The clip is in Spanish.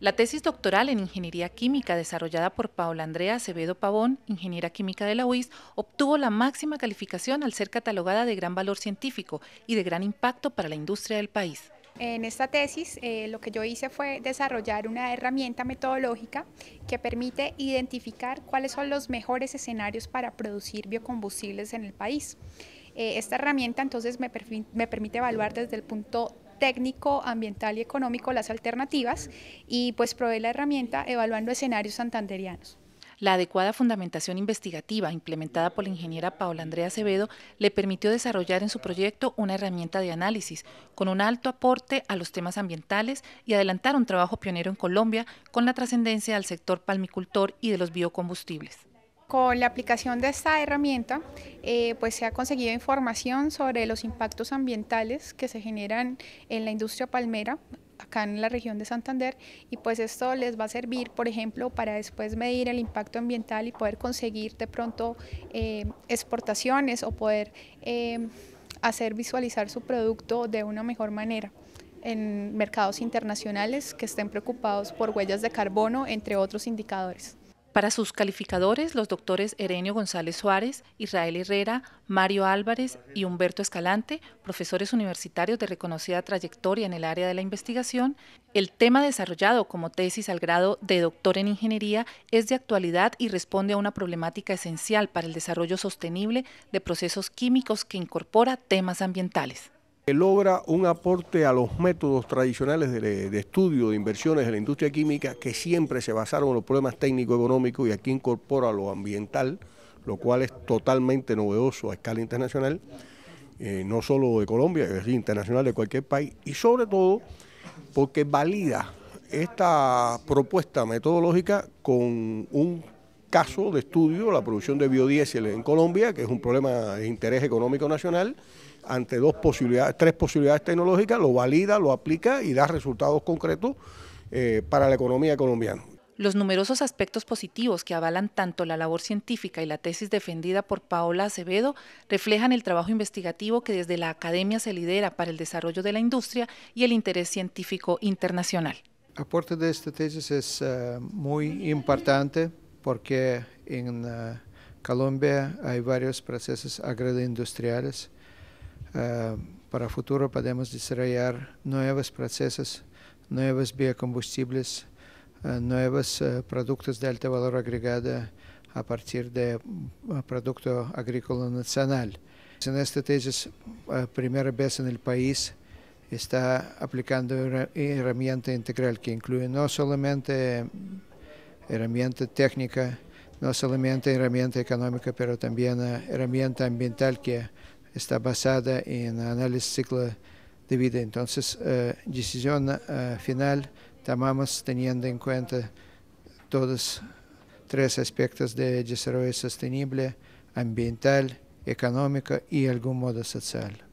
La tesis doctoral en Ingeniería Química desarrollada por Paula Andrea Acevedo Pavón, ingeniera química de la UIS, obtuvo la máxima calificación al ser catalogada de gran valor científico y de gran impacto para la industria del país. En esta tesis eh, lo que yo hice fue desarrollar una herramienta metodológica que permite identificar cuáles son los mejores escenarios para producir biocombustibles en el país. Eh, esta herramienta entonces me, me permite evaluar desde el punto técnico, ambiental y económico las alternativas y pues provee la herramienta evaluando escenarios santanderianos. La adecuada fundamentación investigativa implementada por la ingeniera Paola Andrea Acevedo le permitió desarrollar en su proyecto una herramienta de análisis con un alto aporte a los temas ambientales y adelantar un trabajo pionero en Colombia con la trascendencia al sector palmicultor y de los biocombustibles. Con la aplicación de esta herramienta, eh, pues se ha conseguido información sobre los impactos ambientales que se generan en la industria palmera acá en la región de Santander y pues esto les va a servir, por ejemplo, para después medir el impacto ambiental y poder conseguir de pronto eh, exportaciones o poder eh, hacer visualizar su producto de una mejor manera en mercados internacionales que estén preocupados por huellas de carbono, entre otros indicadores. Para sus calificadores, los doctores Erenio González Suárez, Israel Herrera, Mario Álvarez y Humberto Escalante, profesores universitarios de reconocida trayectoria en el área de la investigación, el tema desarrollado como tesis al grado de doctor en ingeniería es de actualidad y responde a una problemática esencial para el desarrollo sostenible de procesos químicos que incorpora temas ambientales logra un aporte a los métodos tradicionales de, estudio de inversiones de la industria química que siempre se basaron en los problemas técnico-económicos y aquí incorpora lo ambiental, lo cual es totalmente novedoso a escala internacional, eh, no solo de Colombia, es internacional de cualquier país, y sobre todo porque valida esta propuesta metodológica con un caso de estudio la producción de biodiesel en Colombia, que es un problema de interés económico nacional, ante dos posibilidades, tres posibilidades tecnológicas, lo valida, lo aplica y da resultados concretos eh, para la economía colombiana. Los numerosos aspectos positivos que avalan tanto la labor científica y la tesis defendida por Paola Acevedo reflejan el trabajo investigativo que desde la academia se lidera para el desarrollo de la industria y el interés científico internacional. Aporte de esta tesis es eh, muy importante porque en eh, Colombia hay varios procesos agroindustriales. Eh, para futuro podemos desarrollar nuevos procesos, nuevos biocombustibles, eh, nuevos productos de alto valor agregado a partir de mm, producto agrícola nacional. En esta tesis, primera vez en el país, está aplicando una herramienta integral que incluye no solamente herramienta técnica, no solamente herramienta económica, pero también eh, herramienta ambiental que está basada en análisis ciclo de vida. Entonces, eh, decisión eh, final tomamos teniendo en cuenta todos tres aspectos de desarrollo sostenible, ambiental, económico y algún modo social.